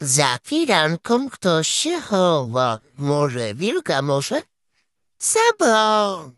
Za firanką ktoś się chowa. Może wilka, może? Sabo!